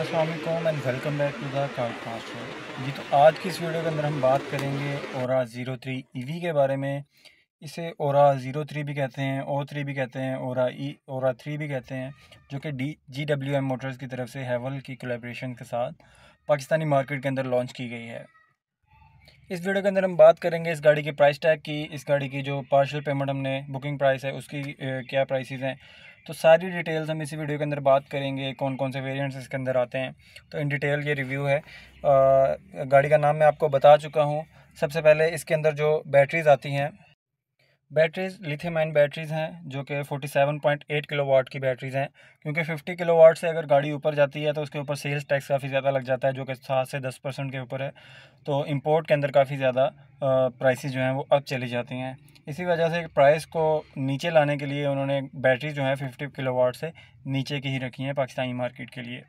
Aslam and welcome back to the G तो आज की इस वीडियो के अंदर हम बात करेंगे ओरा ज़ीरो थ्री ई के बारे में इसे ओरा ज़ीरो थ्री भी कहते हैं ओ थ्री भी कहते हैं ओरा ई ओरा थ्री भी कहते हैं जो कि D G W M motors की तरफ से हैवल की कोलेब्रेशन के साथ पाकिस्तानी मार्केट के अंदर लॉन्च की गई है इस वीडियो के अंदर हम बात करेंगे इस गाड़ी के प्राइस टैग की इस गाड़ी की जो पार्शल पेमेंट हमने बुकिंग प्राइस है उसकी क्या प्राइसेस हैं तो सारी डिटेल्स हम इसी वीडियो के अंदर बात करेंगे कौन कौन से वेरियंट्स इसके अंदर आते हैं तो इन डिटेल ये रिव्यू है गाड़ी का नाम मैं आपको बता चुका हूँ सबसे पहले इसके अंदर जो बैटरीज़ आती हैं बैटरीज लिथियम आयन बैटरीज हैं जो कि 47.8 किलोवाट की बैटरीज हैं क्योंकि 50 किलोवाट से अगर गाड़ी ऊपर जाती है तो उसके ऊपर सेल्स टैक्स काफ़ी ज़्यादा लग जाता है जो कि सात से दस परसेंट के ऊपर है तो इंपोर्ट के अंदर काफ़ी ज़्यादा प्राइसेस जो हैं वो अप चली जाती हैं इसी वजह से प्राइस को नीचे लाने के लिए उन्होंने बैटरी जो है फिफ्टी किलो से नीचे की ही रखी हैं पाकिस्तानी मार्केट के लिए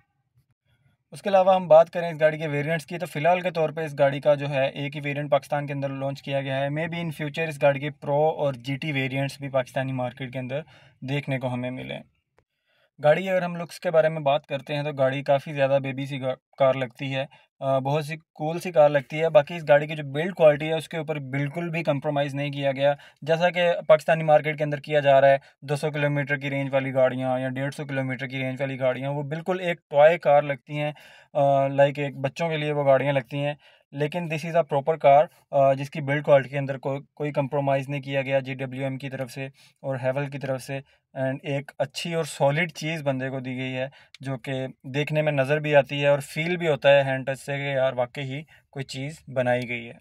उसके अलावा हम बात करें इस गाड़ी के वेरिएंट्स की तो फिलहाल के तौर पे इस गाड़ी का जो है एक ही वेरिएंट पाकिस्तान के अंदर लॉन्च किया गया है मे बी इन फ्यूचर इस गाड़ी के प्रो और जीटी वेरिएंट्स भी पाकिस्तानी मार्केट के अंदर देखने को हमें मिले गाड़ी अगर हम लुक्स के बारे में बात करते हैं तो गाड़ी काफ़ी ज़्यादा बेबी सी कार लगती है बहुत सी कूल सी कार लगती है बाकी इस गाड़ी की जो बिल्ड क्वालिटी है उसके ऊपर बिल्कुल भी कंप्रोमाइज़ नहीं किया गया जैसा कि पाकिस्तानी मार्केट के अंदर किया जा रहा है 200 किलोमीटर की रेंज वाली गाड़ियाँ या 150 किलोमीटर की रेंज वाली गाड़ियाँ वो बिल्कुल एक टॉय कार लगती हैं लाइक एक बच्चों के लिए वो गाड़ियाँ लगती हैं लेकिन this is a proper car जिसकी बिल्ड क्वालिटी के अंदर को, कोई कंप्रोमाइज़ नहीं किया गया जी डब्ल्यू एम की तरफ से और हेवल की तरफ से एंड एक अच्छी और सॉलिड चीज़ बंदे को दी गई है जो कि देखने में नज़र भी आती है और फील भी होता है हैंड टच से कि यार वाकई ही कोई चीज़ बनाई गई है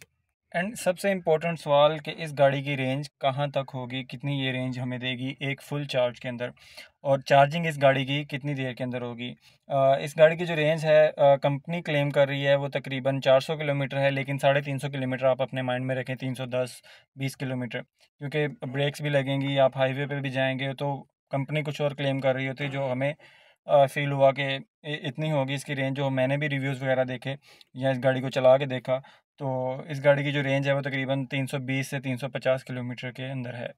एंड सबसे इम्पोर्टेंट सवाल कि इस गाड़ी की रेंज कहाँ तक होगी कितनी ये रेंज हमें देगी एक फुल चार्ज के अंदर और चार्जिंग इस गाड़ी की कितनी देर के अंदर होगी इस गाड़ी की जो रेंज है कंपनी क्लेम कर रही है वो तकरीबन 400 किलोमीटर है लेकिन साढ़े तीन सौ किलोमीटर आप अपने माइंड में रखें 310 सौ किलोमीटर क्योंकि ब्रेक्स भी लगेंगी आप हाईवे पर भी जाएँगे तो कंपनी कुछ और क्लेम कर रही होती है जो हमें फील हुआ कि इतनी होगी इसकी रेंज जो मैंने भी रिव्यूज़ वगैरह देखे या इस गाड़ी को चला के देखा तो इस गाड़ी की जो रेंज है वो तकरीबन 320 से 350 किलोमीटर के अंदर है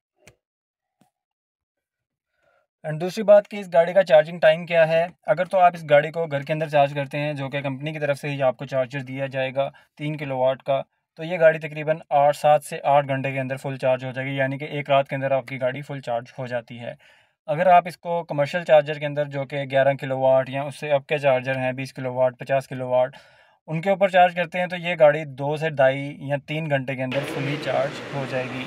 एंड दूसरी बात कि इस गाड़ी का चार्जिंग टाइम क्या है अगर तो आप इस गाड़ी को घर के अंदर चार्ज करते हैं जो कि कंपनी की तरफ से ही आपको चार्जर दिया जाएगा तीन किलो वाट का तो ये गाड़ी तकरीबन आठ सात से आठ घंटे के अंदर फुल चार्ज हो जाएगी यानी कि एक रात के अंदर आपकी गाड़ी फुल चार्ज हो जाती है अगर आप इसको कमर्शियल चार्जर के अंदर जो कि ग्यारह किलो वाट या उससे अब के चार्जर हैं बीस किलो वाट पचास किलो वाट उनके ऊपर चार्ज करते हैं तो ये गाड़ी दो से ढाई या तीन घंटे के अंदर फुली चार्ज हो जाएगी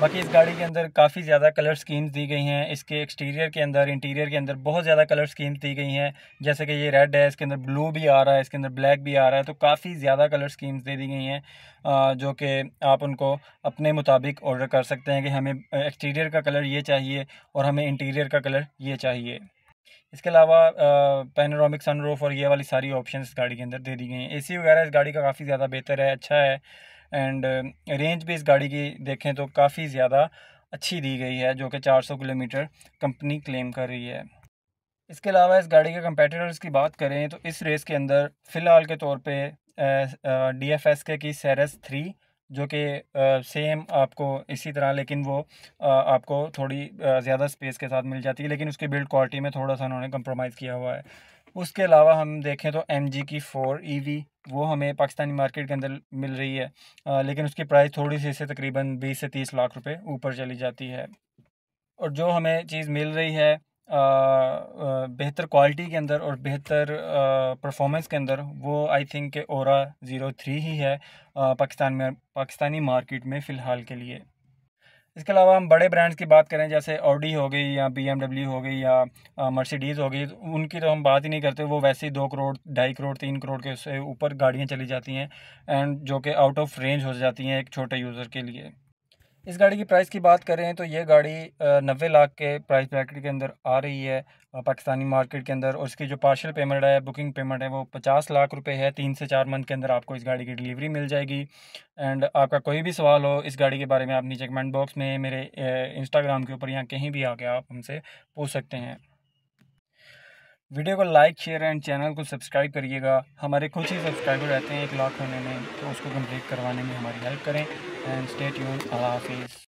बाकी इस गाड़ी के अंदर काफ़ी ज़्यादा कलर स्कीम्स दी गई हैं इसके एक्सटीरियर के अंदर इंटीरियर के अंदर बहुत ज़्यादा कलर स्कीम्स दी गई हैं जैसे कि ये रेड है इसके अंदर ब्लू भी आ रहा है इसके अंदर ब्लैक भी आ रहा है तो काफ़ी ज़्यादा कलर स्कीम्स दे दी गई हैं जो कि आप उनको अपने मुताबिक ऑर्डर कर सकते हैं कि हमें एक्सटीरियर का कलर ये चाहिए और हमें इंटीरियर का कलर ये चाहिए इसके अलावा पैनोरामिक सनरूफ और ये वाली सारी ऑप्शन इस गाड़ी के अंदर दे दी गई हैं एसी वगैरह इस गाड़ी का काफ़ी ज़्यादा बेहतर है अच्छा है एंड रेंज भी इस गाड़ी की देखें तो काफ़ी ज़्यादा अच्छी दी गई है जो कि 400 किलोमीटर कंपनी क्लेम कर रही है इसके अलावा इस गाड़ी के कंपेटिटर्स की बात करें तो इस रेस के अंदर फ़िलहाल के तौर पे डी एफ एस के की सैरस थ्री जो कि सेम आपको इसी तरह लेकिन वो आ, आपको थोड़ी ज़्यादा स्पेस के साथ मिल जाती है लेकिन उसकी बिल्ड क्वालिटी में थोड़ा सा उन्होंने कंप्रोमाइज़ किया हुआ है उसके अलावा हम देखें तो एम जी की फ़ोर ई वी वो हमें पाकिस्तानी मार्केट के अंदर मिल रही है आ, लेकिन उसकी प्राइस थोड़ी सी से तकरीबन बीस से तीस लाख रुपए ऊपर चली जाती है और जो हमें चीज़ मिल रही है बेहतर क्वालिटी के अंदर और बेहतर परफॉर्मेंस के अंदर वो I think Ora zero three ही है पाकिस्तान में पाकिस्तानी मार्केट में फ़िलहाल के लिए इसके अलावा हम बड़े ब्रांड्स की बात करें जैसे ऑडी हो गई या बी हो गई या मर्सिडीज़ हो गई उनकी तो हम बात ही नहीं करते वो वैसे ही दो करोड़ ढाई करोड़ तीन करोड़ के उससे ऊपर गाड़ियाँ चली जाती हैं एंड जो कि आउट ऑफ रेंज हो जाती हैं एक छोटे यूज़र के लिए इस गाड़ी की प्राइस की बात करें तो ये गाड़ी नब्बे लाख के प्राइस ब्रैकेट के अंदर आ रही है पाकिस्तानी मार्केट के अंदर और इसकी जो पार्शल पेमेंट है बुकिंग पेमेंट है वो पचास लाख रुपए है तीन से चार मंथ के अंदर आपको इस गाड़ी की डिलीवरी मिल जाएगी एंड आपका कोई भी सवाल हो इस गाड़ी के बारे में आप नीचे कमेंट बॉक्स में मेरे इंस्टाग्राम के ऊपर या कहीं भी आके आप हमसे पूछ सकते हैं वीडियो को लाइक शेयर एंड चैनल को सब्सक्राइब करिएगा हमारे कुछ ही सब्सक्राइबर रहते हैं एक लाख होने में तो उसको कंप्लीट करवाने में हमारी हेल्प करें and stay tuned. Allah Hafiz.